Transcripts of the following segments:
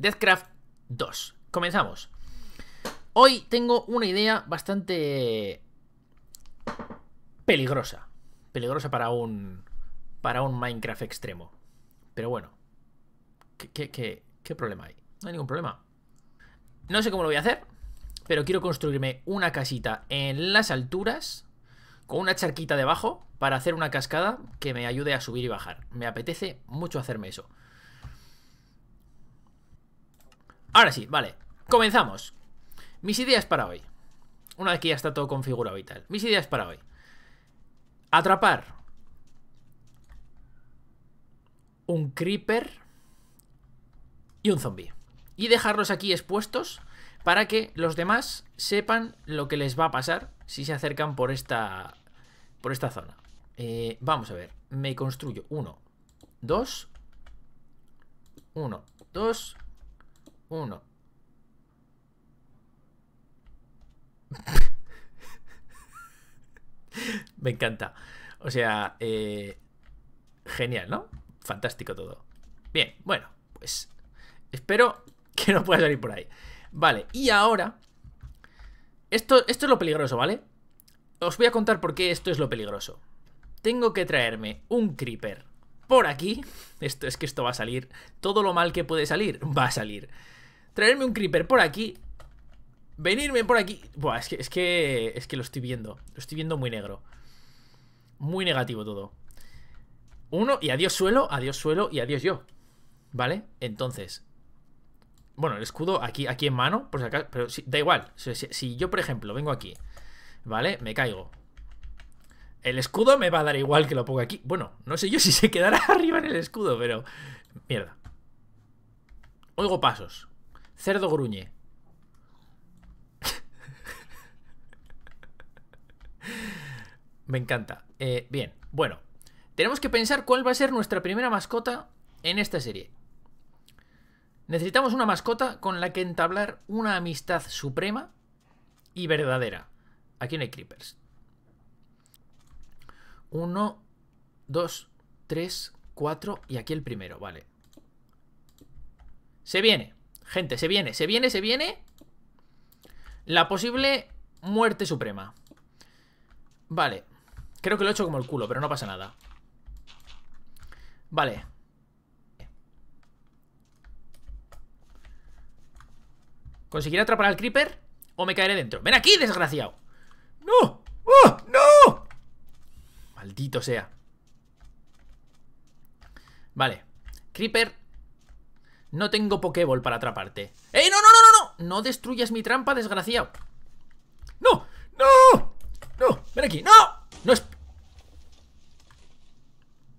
Deathcraft 2. Comenzamos. Hoy tengo una idea bastante peligrosa. Peligrosa para un para un Minecraft extremo. Pero bueno, ¿qué, qué, qué, qué problema hay? No hay ningún problema. No sé cómo lo voy a hacer, pero quiero construirme una casita en las alturas con una charquita debajo para hacer una cascada que me ayude a subir y bajar. Me apetece mucho hacerme eso. Ahora sí, vale, comenzamos. Mis ideas para hoy. Una vez que ya está todo configurado y tal. Mis ideas para hoy. Atrapar un creeper y un zombie. Y dejarlos aquí expuestos para que los demás sepan lo que les va a pasar si se acercan por esta, por esta zona. Eh, vamos a ver, me construyo uno, dos, uno, dos uno. Me encanta. O sea, eh, genial, ¿no? Fantástico todo. Bien, bueno, pues espero que no pueda salir por ahí. Vale, y ahora... Esto, esto es lo peligroso, ¿vale? Os voy a contar por qué esto es lo peligroso. Tengo que traerme un creeper por aquí. Esto es que esto va a salir. Todo lo mal que puede salir, va a salir. Traerme un creeper por aquí Venirme por aquí Buah, es que, es que, lo estoy viendo Lo estoy viendo muy negro Muy negativo todo Uno, y adiós suelo, adiós suelo y adiós yo ¿Vale? Entonces Bueno, el escudo aquí, aquí en mano Por si acaso, pero da igual si, si yo, por ejemplo, vengo aquí ¿Vale? Me caigo el escudo me va a dar igual que lo ponga aquí. Bueno, no sé yo si se quedará arriba en el escudo, pero... Mierda. Oigo pasos. Cerdo gruñe. Me encanta. Eh, bien, bueno. Tenemos que pensar cuál va a ser nuestra primera mascota en esta serie. Necesitamos una mascota con la que entablar una amistad suprema y verdadera. Aquí no hay creepers. Uno, dos, tres, cuatro y aquí el primero, vale. Se viene. Gente, se viene, se viene, se viene La posible muerte suprema Vale Creo que lo he hecho como el culo, pero no pasa nada Vale ¿Conseguiré atrapar al creeper? ¿O me caeré dentro? ¡Ven aquí, desgraciado! ¡No! ¡Oh! ¡No! Maldito sea Vale Creeper no tengo Pokéball para atraparte. ¡Eh, no, no, no, no, no! No destruyas mi trampa, desgraciado. ¡No! ¡No! ¡No! ¡Ven aquí! ¡No! ¡No es...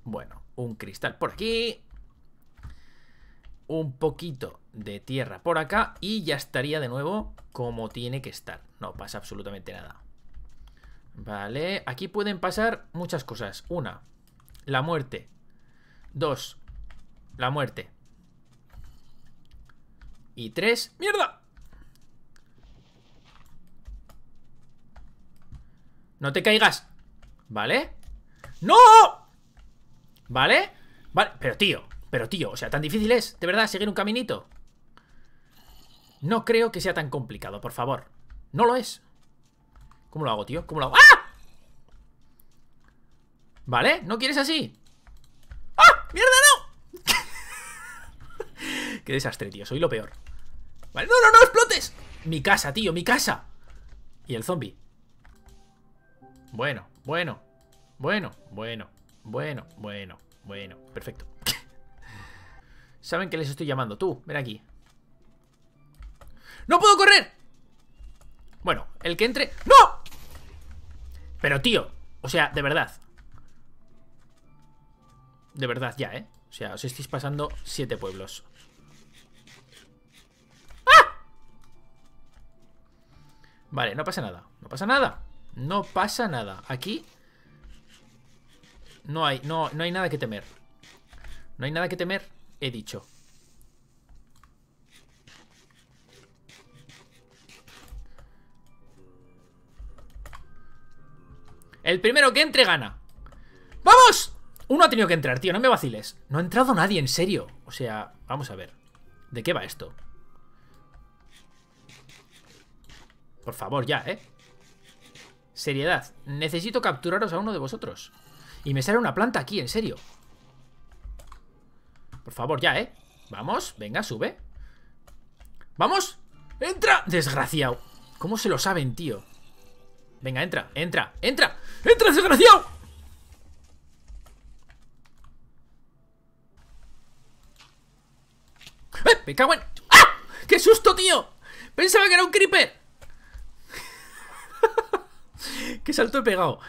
Bueno, un cristal por aquí. Un poquito de tierra por acá. Y ya estaría de nuevo como tiene que estar. No pasa absolutamente nada. Vale, aquí pueden pasar muchas cosas. Una, la muerte. Dos, la muerte. Y tres. ¡Mierda! No te caigas. ¿Vale? ¡No! ¿Vale? Vale, pero tío, pero tío, o sea, tan difícil es, de verdad, seguir un caminito. No creo que sea tan complicado, por favor. No lo es. ¿Cómo lo hago, tío? ¿Cómo lo hago? ¡Ah! ¿Vale? ¿No quieres así? ¡Ah! ¡Mierda! Qué desastre, tío. Soy lo peor. Vale, no, no, no, explotes. Mi casa, tío, mi casa. Y el zombie. Bueno, bueno, bueno, bueno, bueno, bueno, bueno. Perfecto. Saben que les estoy llamando. Tú, ven aquí. ¡No puedo correr! Bueno, el que entre... ¡No! Pero, tío. O sea, de verdad. De verdad, ya, ¿eh? O sea, os estáis pasando siete pueblos. Vale, no pasa nada. No pasa nada. No pasa nada. Aquí no hay, no, no hay nada que temer. No hay nada que temer, he dicho. El primero que entre gana. ¡Vamos! Uno ha tenido que entrar, tío, no me vaciles. No ha entrado nadie, en serio. O sea, vamos a ver. ¿De qué va esto? Por favor, ya, ¿eh? Seriedad. Necesito capturaros a uno de vosotros. Y me sale una planta aquí, en serio. Por favor, ya, ¿eh? Vamos, venga, sube. ¡Vamos! ¡Entra! Desgraciado. ¿Cómo se lo saben, tío? Venga, entra, entra, entra. ¡Entra, desgraciado! ¡Eh! ¡Me cago en... ¡Ah! ¡Qué susto, tío! Pensaba que era un creeper ¡Qué salto he pegado!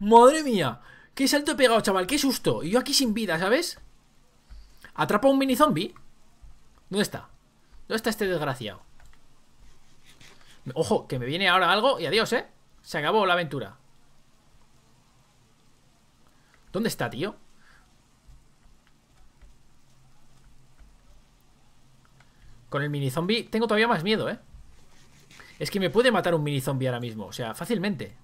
¡Madre mía! ¡Qué salto he pegado, chaval! ¡Qué susto! Y yo aquí sin vida, ¿sabes? Atrapa un mini zombie. ¿Dónde está? ¿Dónde está este desgraciado? Ojo, que me viene ahora algo y adiós, ¿eh? Se acabó la aventura. ¿Dónde está, tío? Con el mini zombie tengo todavía más miedo, ¿eh? Es que me puede matar un mini zombie ahora mismo, o sea, fácilmente.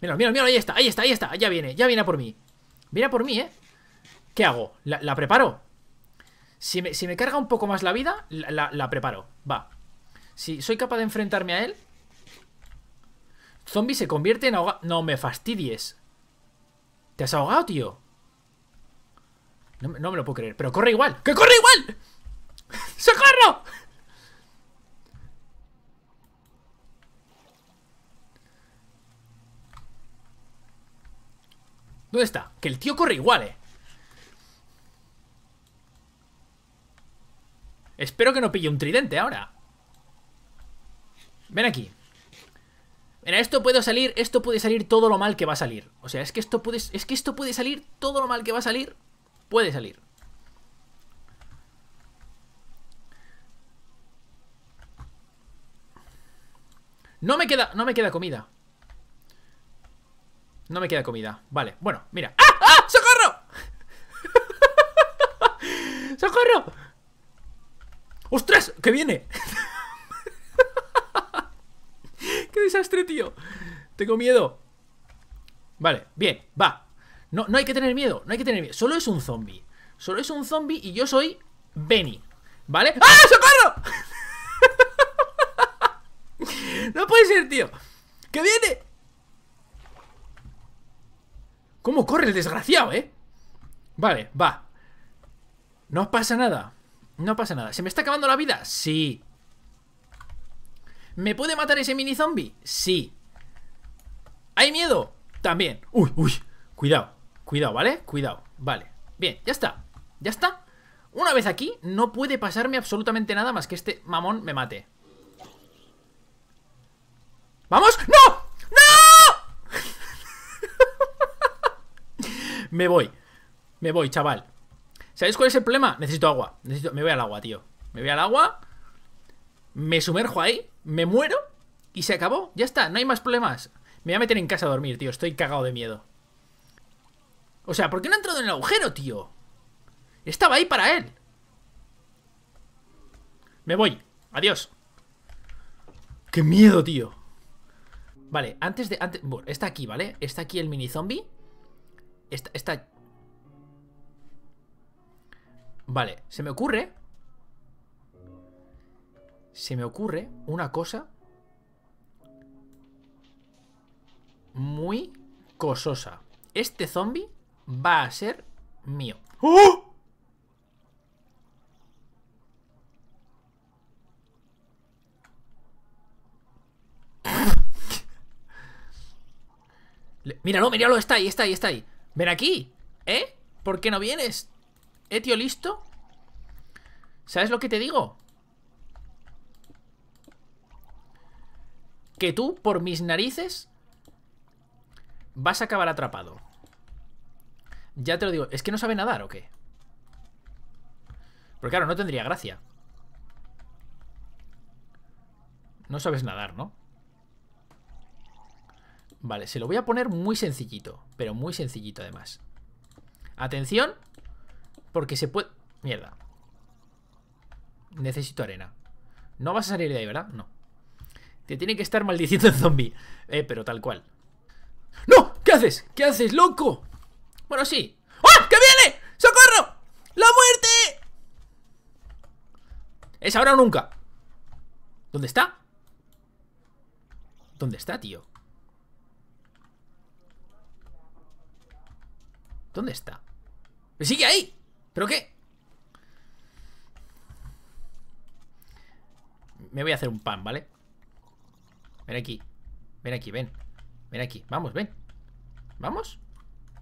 Mira, mira, mira, ahí está, ahí está, ahí está. Ya viene, ya viene a por mí. Viene a por mí, ¿eh? ¿Qué hago? ¿La, preparo? Si me, me, carga un poco más la vida, la, preparo. Va. Si soy capaz de enfrentarme a él... Zombie se convierte en ahogado No me fastidies. Te has ahogado, tío. No, me lo puedo creer. Pero corre igual. ¡Que corre igual! ¡Socorro! ¿Dónde está? Que el tío corre igual, eh Espero que no pille un tridente ahora Ven aquí Mira, esto puede salir, esto puede salir todo lo mal que va a salir O sea, es que esto puede, es que esto puede salir todo lo mal que va a salir Puede salir No me queda, no me queda comida no me queda comida. Vale, bueno, mira. ¡Ah! ¡Ah! ¡Socorro! ¡Socorro! ¡Ostras! ¡Que viene! ¡Qué desastre, tío! Tengo miedo. Vale, bien, va. No, no hay que tener miedo, no hay que tener miedo. Solo es un zombie. Solo es un zombie y yo soy Benny. ¿Vale? ¡Ah! ¡Socorro! no puede ser, tío. ¡Que viene! ¿Cómo corre el desgraciado, eh? Vale, va. No pasa nada. No pasa nada. ¿Se me está acabando la vida? Sí. ¿Me puede matar ese mini zombie? Sí. ¿Hay miedo? También. Uy, uy. Cuidado. Cuidado, ¿vale? Cuidado. Vale. Bien, ya está. Ya está. Una vez aquí, no puede pasarme absolutamente nada más que este mamón me mate. ¡Vamos! ¡No! Me voy. Me voy, chaval. ¿Sabéis cuál es el problema? Necesito agua. Necesito... Me voy al agua, tío. Me voy al agua. Me sumerjo ahí. Me muero. Y se acabó. Ya está. No hay más problemas. Me voy a meter en casa a dormir, tío. Estoy cagado de miedo. O sea, ¿por qué no ha entrado en el agujero, tío? Estaba ahí para él. Me voy. Adiós. ¡Qué miedo, tío! Vale, antes de... está aquí, ¿vale? Está aquí el mini zombie esta, esta... Vale, se me ocurre... Se me ocurre una cosa... Muy cososa. Este zombie va a ser mío. ¡Oh! Míralo, míralo, está ahí, está ahí, está ahí. Ven aquí, ¿eh? ¿Por qué no vienes? ¿Eh, tío, listo? ¿Sabes lo que te digo? Que tú, por mis narices, vas a acabar atrapado. Ya te lo digo, ¿es que no sabe nadar o qué? Porque claro, no tendría gracia. No sabes nadar, ¿no? Vale, se lo voy a poner muy sencillito. Pero muy sencillito además. Atención. Porque se puede... Mierda. Necesito arena. No vas a salir de ahí, ¿verdad? No. Te tiene que estar maldiciendo el zombie. Eh, pero tal cual. ¡No! ¿Qué haces? ¿Qué haces, loco? Bueno, sí. ¡Ah! ¡Que viene! ¡Socorro! ¡La muerte! Es ahora o nunca. ¿Dónde está? ¿Dónde está, tío? ¿Dónde está? ¡Me sigue ahí! ¿Pero qué? Me voy a hacer un pan, ¿vale? Ven aquí Ven aquí, ven Ven aquí, vamos, ven Vamos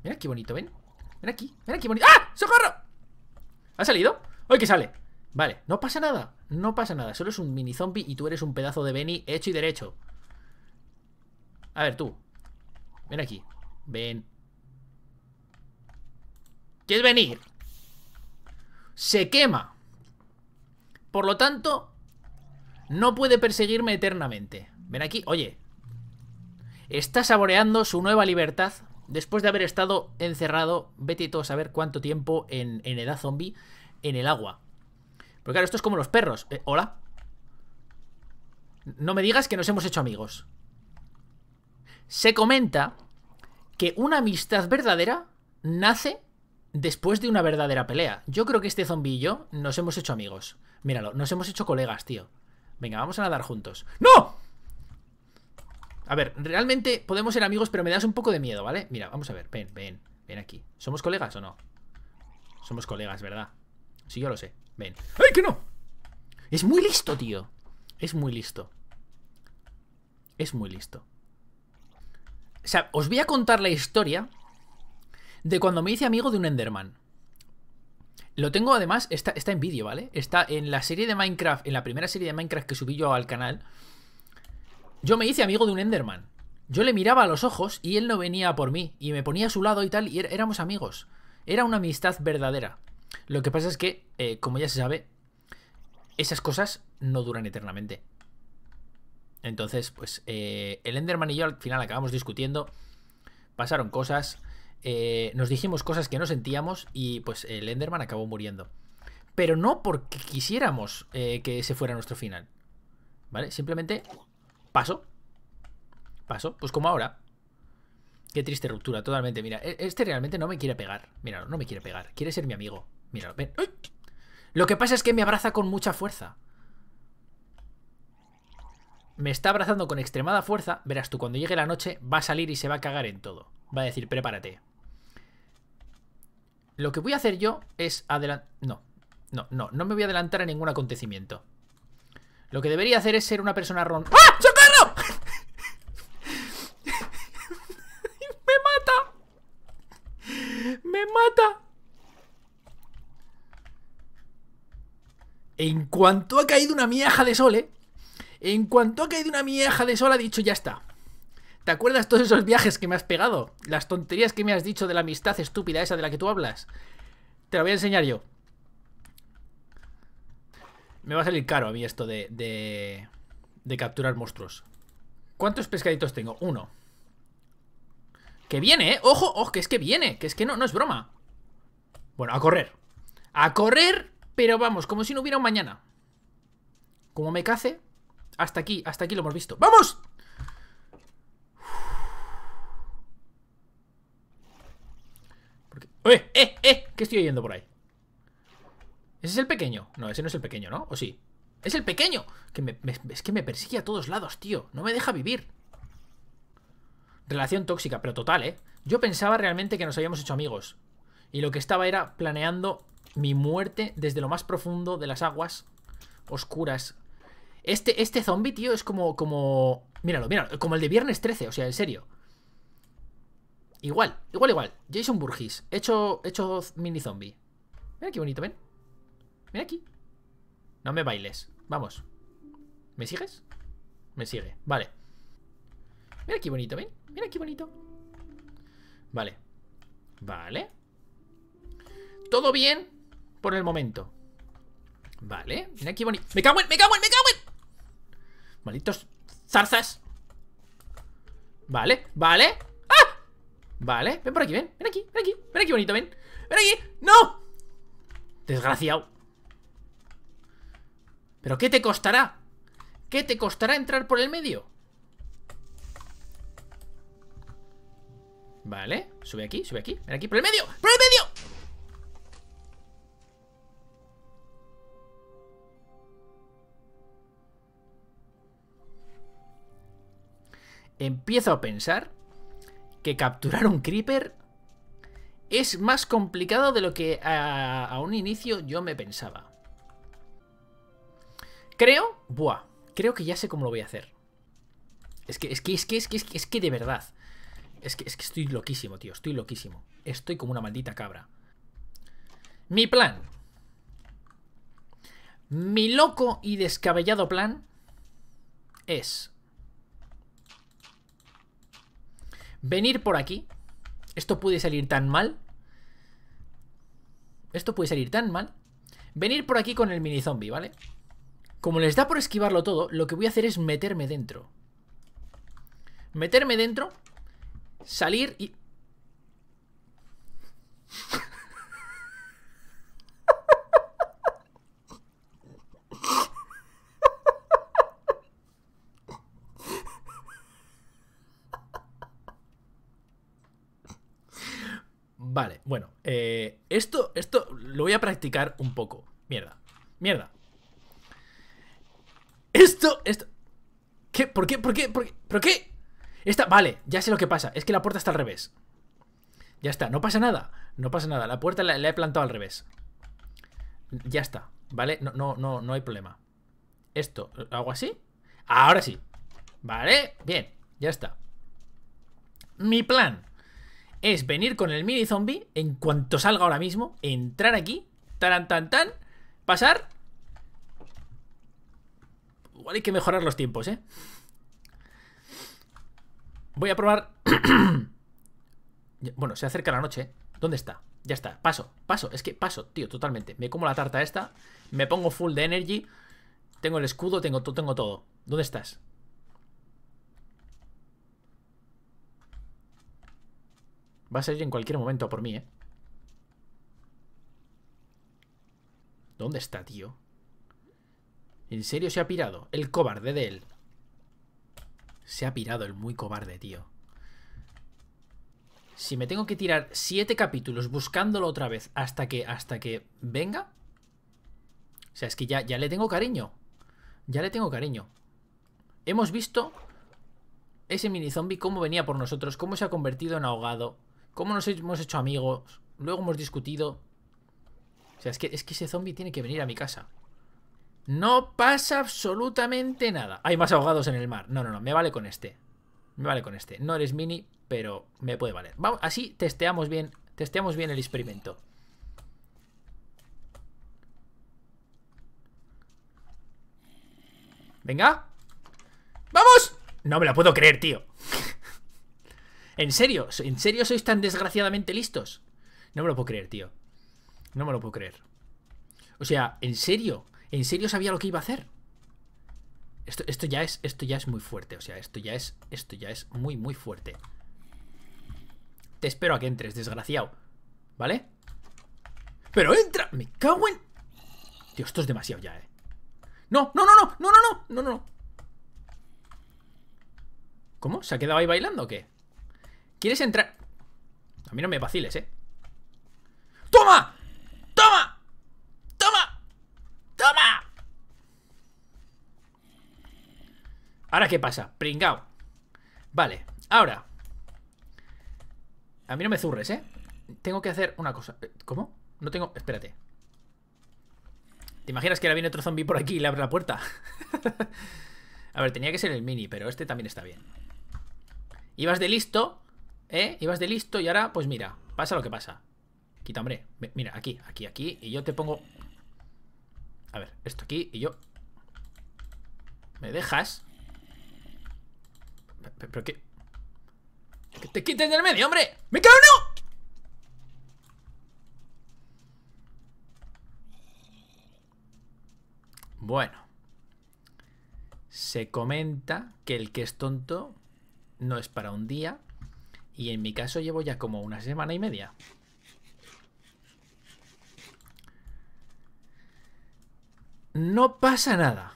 Ven aquí bonito, ven Ven aquí, ven aquí bonito ¡Ah! ¡Socorro! ¿Ha salido? ¡Ay, que sale! Vale, no pasa nada No pasa nada, solo es un mini zombie Y tú eres un pedazo de Benny hecho y derecho A ver, tú Ven aquí Ven ¿Quieres venir? Se quema. Por lo tanto, no puede perseguirme eternamente. Ven aquí, oye. Está saboreando su nueva libertad después de haber estado encerrado, vete y todo a saber cuánto tiempo en, edad zombie, en el agua. Porque claro, esto es como los perros. Eh, hola. No me digas que nos hemos hecho amigos. Se comenta que una amistad verdadera nace después de una verdadera pelea. Yo creo que este zombillo y yo nos hemos hecho amigos. Míralo, nos hemos hecho colegas, tío. Venga, vamos a nadar juntos. ¡No! A ver, realmente podemos ser amigos, pero me das un poco de miedo, ¿vale? Mira, vamos a ver, ven, ven, ven aquí. ¿Somos colegas o no? Somos colegas, ¿verdad? Sí, yo lo sé. Ven. ¡Ay, que no! Es muy listo, tío. Es muy listo. Es muy listo. O sea, os voy a contar la historia de cuando me hice amigo de un Enderman. Lo tengo además, está, en vídeo, ¿vale? Está en la serie de Minecraft, en la primera serie de Minecraft que subí yo al canal. Yo me hice amigo de un Enderman. Yo le miraba a los ojos y él no venía por mí. Y me ponía a su lado y tal, y er, éramos amigos. Era una amistad verdadera. Lo que pasa es que, eh, como ya se sabe, esas cosas no duran eternamente. Entonces, pues, eh, el Enderman y yo al final acabamos discutiendo. Pasaron cosas. Eh, nos dijimos cosas que no sentíamos y pues el Enderman acabó muriendo. Pero no porque quisiéramos eh, que ese fuera nuestro final. ¿Vale? Simplemente paso. Paso, pues como ahora. Qué triste ruptura, totalmente. Mira, e-, este realmente no me quiere pegar. Mira, no me quiere pegar. Quiere ser mi amigo. Mira, ven. Lo que pasa es que me abraza con mucha fuerza. Me está abrazando con extremada fuerza. Verás tú, cuando llegue la noche va a salir y se va a cagar en todo. Va a decir, prepárate. Lo que voy a hacer yo es adelantar... No, no, no, no me voy a adelantar a ningún acontecimiento. Lo que debería hacer es ser una persona ron... ¡Ah! ¡Socorro! ¡Me mata! ¡Me mata! En cuanto ha caído una mieja de sol, ¿eh? En cuanto ha caído una mieja de sol, ha dicho, ya está. ¿Te acuerdas todos esos viajes que me has pegado? Las tonterías que me has dicho de la amistad estúpida esa de la que tú hablas. Te la voy a enseñar yo. Me va a salir caro a mí esto de, de, capturar monstruos. ¿Cuántos pescaditos tengo? Uno. Que viene, ¿eh? ¡Ojo! ¡Ojo! Que es que viene. Que es que no, no es broma. Bueno, a correr. A correr, pero vamos, como si no hubiera un mañana. Como me cace. Hasta aquí, hasta aquí lo hemos visto. ¡Vamos! ¡Eh, eh, eh! ¿Qué estoy oyendo por ahí? ¿Ese es el pequeño? No, ese no es el pequeño, ¿no? ¿O sí? ¡Es el pequeño! Que es que me persigue a todos lados, tío. No me deja vivir. Relación tóxica, pero total, ¿eh? Yo pensaba realmente que nos habíamos hecho amigos. Y lo que estaba era planeando mi muerte desde lo más profundo de las aguas oscuras. Este, este zombie, tío, es como, como... Míralo, míralo, como el de Viernes 13, o sea, en serio. Igual, igual, igual. Jason Burgis. Hecho, hecho mini zombie. Mira qué bonito, ven. Mira aquí. No me bailes. Vamos. ¿Me sigues? Me sigue. Vale. Mira qué bonito, ven. Mira qué bonito. Vale. Vale. Todo bien por el momento. Vale. Mira qué bonito. ¡Me cago en! ¡Me cago en! ¡Me cago en! Malditos zarzas. Vale, vale. Vale, ven por aquí, ven, ven aquí, ven aquí Ven aquí bonito, ven, ven aquí, ¡no! Desgraciado ¿Pero qué te costará? ¿Qué te costará entrar por el medio? Vale, sube aquí, sube aquí, ven aquí, por el medio, por el medio Empiezo a pensar que capturar un creeper es más complicado de lo que a, un inicio yo me pensaba. Creo... Buah, creo que ya sé cómo lo voy a hacer. Es que, es que, es que, es que, es que, es que de verdad. Es que, es que estoy loquísimo, tío, estoy loquísimo. Estoy como una maldita cabra. Mi plan. Mi loco y descabellado plan es Venir por aquí. Esto puede salir tan mal. Esto puede salir tan mal. Venir por aquí con el mini zombie, ¿vale? Como les da por esquivarlo todo, lo que voy a hacer es meterme dentro. Meterme dentro, salir y... Vale, bueno. Eh, esto, esto lo voy a practicar un poco. Mierda. Mierda. Esto, esto. ¿Qué? ¿Por qué? ¿Por qué? ¿Por qué? ¿Por qué? Esta, vale, ya sé lo que pasa. Es que la puerta está al revés. Ya está, no pasa nada. No pasa nada. La puerta la, he plantado al revés. Ya está, ¿vale? No, no, no, no hay problema. Esto, hago así? Ahora sí. Vale, bien, ya está. Mi plan es venir con el mini zombie en cuanto salga ahora mismo, entrar aquí, tan tan tan, pasar. Igual hay que mejorar los tiempos, ¿eh? Voy a probar... bueno, se acerca la noche, ¿eh? ¿Dónde está? Ya está, paso, paso, es que paso, tío, totalmente Me como la tarta esta, me pongo full de energy Tengo el escudo, tengo, tengo todo ¿Dónde estás? Va a salir en cualquier momento por mí, ¿eh? ¿Dónde está, tío? ¿En serio se ha pirado? El cobarde de él. Se ha pirado el muy cobarde, tío. Si me tengo que tirar siete capítulos buscándolo otra vez hasta que, hasta que venga... O sea, es que ya, ya le tengo cariño. Ya le tengo cariño. Hemos visto ese mini zombie cómo venía por nosotros, cómo se ha convertido en ahogado, ¿Cómo nos hemos hecho amigos? Luego hemos discutido. O sea, es que, es que ese zombie tiene que venir a mi casa. No pasa absolutamente nada. Hay más ahogados en el mar. No, no, no. Me vale con este. Me vale con este. No eres mini, pero me puede valer. Vamos, así testeamos bien, testeamos bien el experimento. Venga. ¡Vamos! No me la puedo creer, tío. ¿En serio? ¿En serio sois tan desgraciadamente listos? No me lo puedo creer, tío. No me lo puedo creer. O sea, ¿en serio? ¿En serio sabía lo que iba a hacer? Esto, ya es, esto ya es muy fuerte. O sea, esto ya es, esto ya es muy, muy fuerte. Te espero a que entres, desgraciado. ¿Vale? ¡Pero entra! ¡Me cago en...! Tío, esto es demasiado ya, eh. ¡No, no, no, no! ¡No, no, no! ¡No, no! ¿Cómo? ¿Se ha quedado ahí bailando o qué? ¿Quieres entrar? A mí no me vaciles, ¿eh? ¡Toma! ¡Toma! ¡Toma! ¡Toma! ¿Ahora qué pasa? Pringao Vale, ahora A mí no me zurres, ¿eh? Tengo que hacer una cosa eh, ¿Cómo? No tengo... Espérate ¿Te imaginas que ahora viene otro zombie por aquí y le abre la puerta? A ver, tenía que ser el mini, pero este también está bien Ibas de listo ¿Eh? Ibas de listo y ahora, pues mira, pasa lo que pasa. Quita, hombre. Mira, aquí, aquí, aquí. Y yo te pongo... A ver, esto aquí y yo... ¿Me dejas? ¿Pero, qué? ¡Que te quiten del medio, hombre! ¡Me cago no! Bueno. Se comenta que el que es tonto no es para un día, y en mi caso llevo ya como una semana y media. No pasa nada.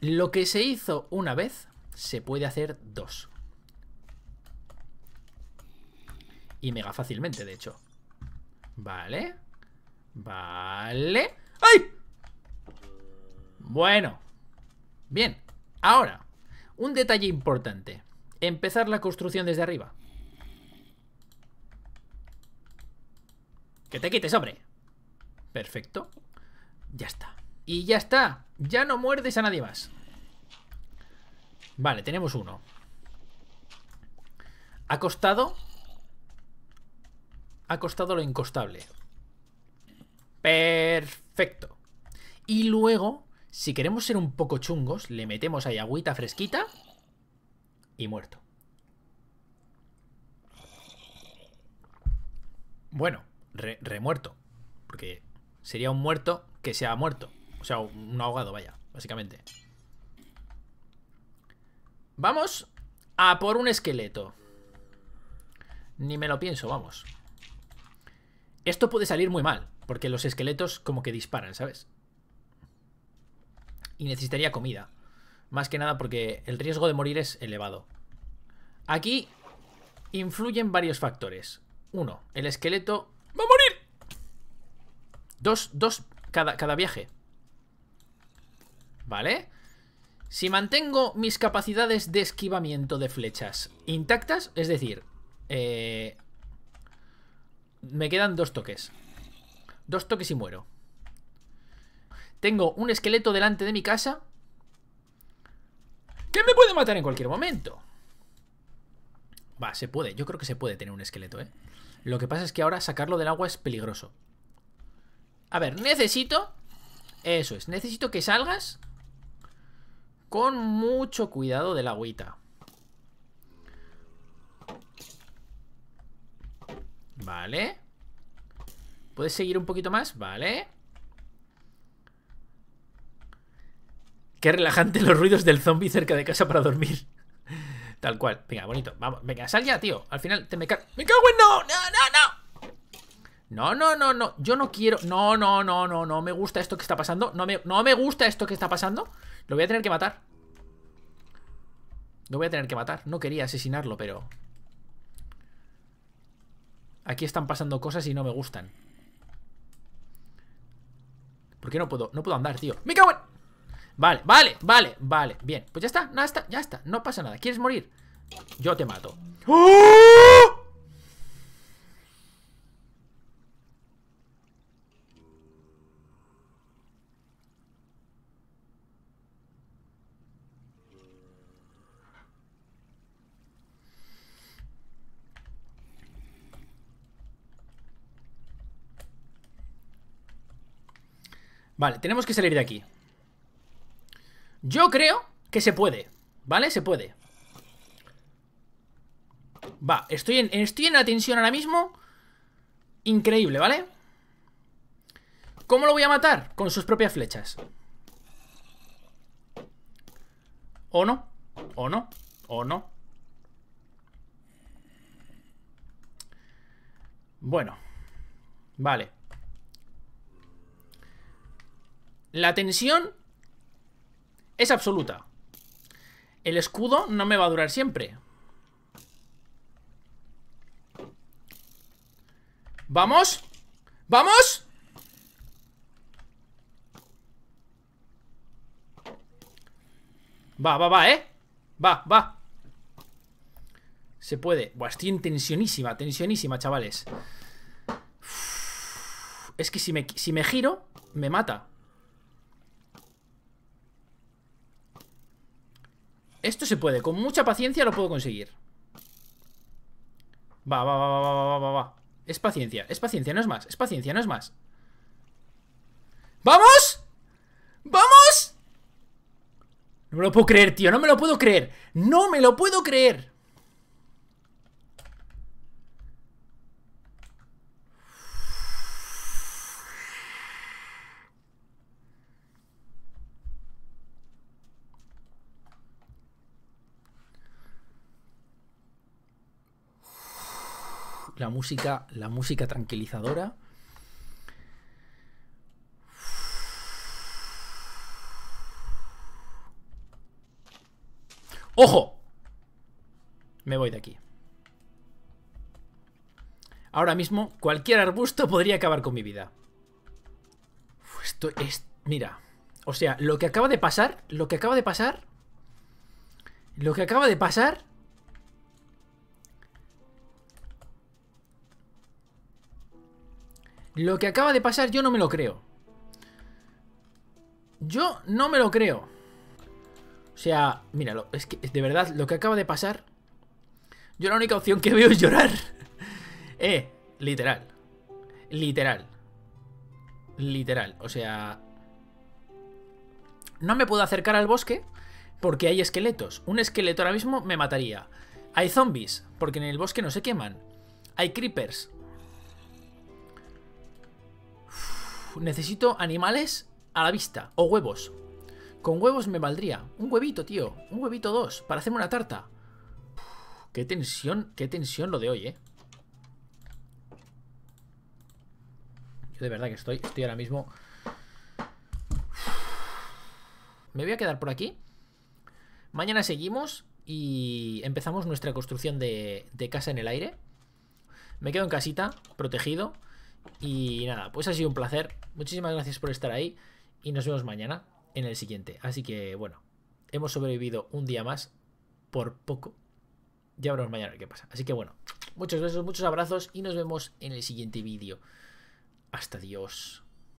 Lo que se hizo una vez, se puede hacer dos. Y mega fácilmente, de hecho. Vale. Vale. ¡Ay! Bueno. Bien. Ahora, un detalle importante. Empezar la construcción desde arriba. Que te quite, hombre. Perfecto. Ya está. Y ya está. Ya no muerdes a nadie más. Vale, tenemos uno. Ha costado... Ha costado lo incostable. Perfecto. Y luego, si queremos ser un poco chungos, le metemos ahí agüita fresquita y muerto. Bueno remuerto. Porque sería un muerto que se ha muerto. O sea, un ahogado, vaya, básicamente. Vamos a por un esqueleto. Ni me lo pienso, vamos. Esto puede salir muy mal, porque los esqueletos como que disparan, ¿sabes? Y necesitaría comida. Más que nada porque el riesgo de morir es elevado. Aquí influyen varios factores. Uno, el esqueleto ¡Va a morir! Dos, dos cada, cada viaje ¿Vale? Si mantengo mis capacidades de esquivamiento de flechas intactas Es decir, eh, me quedan dos toques Dos toques y muero Tengo un esqueleto delante de mi casa Que me puede matar en cualquier momento Va, se puede, yo creo que se puede tener un esqueleto, eh lo que pasa es que ahora sacarlo del agua es peligroso. A ver, necesito... Eso es, necesito que salgas con mucho cuidado del agüita. Vale. ¿Puedes seguir un poquito más? Vale. Qué relajante los ruidos del zombie cerca de casa para dormir. Tal cual. Venga, bonito. Vamos. Venga, sal ya, tío. Al final te me cago. ¡Me cago en no! ¡No, no, no! No, no, no, no. Yo no quiero. No, no, no, no, no. Me gusta esto que está pasando. No me, no me gusta esto que está pasando. Lo voy a tener que matar. Lo voy a tener que matar. No quería asesinarlo, pero. Aquí están pasando cosas y no me gustan. ¿Por qué no puedo? No puedo andar, tío. ¡Me cago en! Vale, vale, vale, vale Bien, pues ya está, nada, está, ya está, no pasa nada ¿Quieres morir? Yo te mato ¡Oh! Vale, tenemos que salir de aquí yo creo que se puede, ¿vale? Se puede. Va, estoy en, la tensión ahora mismo Increíble, ¿vale? ¿Cómo lo voy a matar? Con sus propias flechas ¿O no? ¿O no? ¿O no? Bueno Vale La tensión es absoluta. El escudo no me va a durar siempre. ¡Vamos! ¡Vamos! Va, va, va, ¿eh? Va, va. Se puede. estoy en tensionísima, tensionísima, chavales. es que si si me giro, me mata. Esto se puede, con mucha paciencia lo puedo conseguir Va, va, va, va, va, va, Es paciencia, es paciencia, no es más Es paciencia, no es más ¡Vamos! ¡Vamos! No me lo puedo creer, tío, no me lo puedo creer No me lo puedo creer la música, la música tranquilizadora. ¡Ojo! Me voy de aquí. Ahora mismo, cualquier arbusto podría acabar con mi vida. Esto es... Mira. O sea, lo que acaba de pasar... Lo que acaba de pasar... Lo que acaba de pasar... Lo que acaba de pasar yo no me lo creo. Yo no me lo creo. O sea, míralo, es que de verdad lo que acaba de pasar... Yo la única opción que veo es llorar. eh, literal. Literal. Literal, o sea... No me puedo acercar al bosque porque hay esqueletos. Un esqueleto ahora mismo me mataría. Hay zombies, porque en el bosque no se queman. Hay creepers, necesito animales a la vista. O huevos. Con huevos me valdría. Un huevito, tío. Un huevito dos. Para hacerme una tarta. qué tensión, qué tensión lo de hoy, ¿eh? Yo de verdad que estoy, estoy ahora mismo... Me voy a quedar por aquí. Mañana seguimos y empezamos nuestra construcción de casa en el aire. Me quedo en casita, protegido. Y nada, pues ha sido un placer. Muchísimas gracias por estar ahí y nos vemos mañana en el siguiente. Así que bueno, hemos sobrevivido un día más por poco. Ya veremos mañana qué pasa. Así que bueno, muchos besos, muchos abrazos y nos vemos en el siguiente vídeo. Hasta Dios.